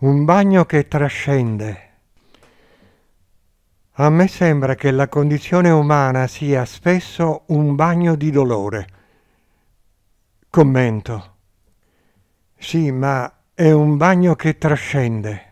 Un bagno che trascende. A me sembra che la condizione umana sia spesso un bagno di dolore. Commento. Sì, ma è un bagno che trascende.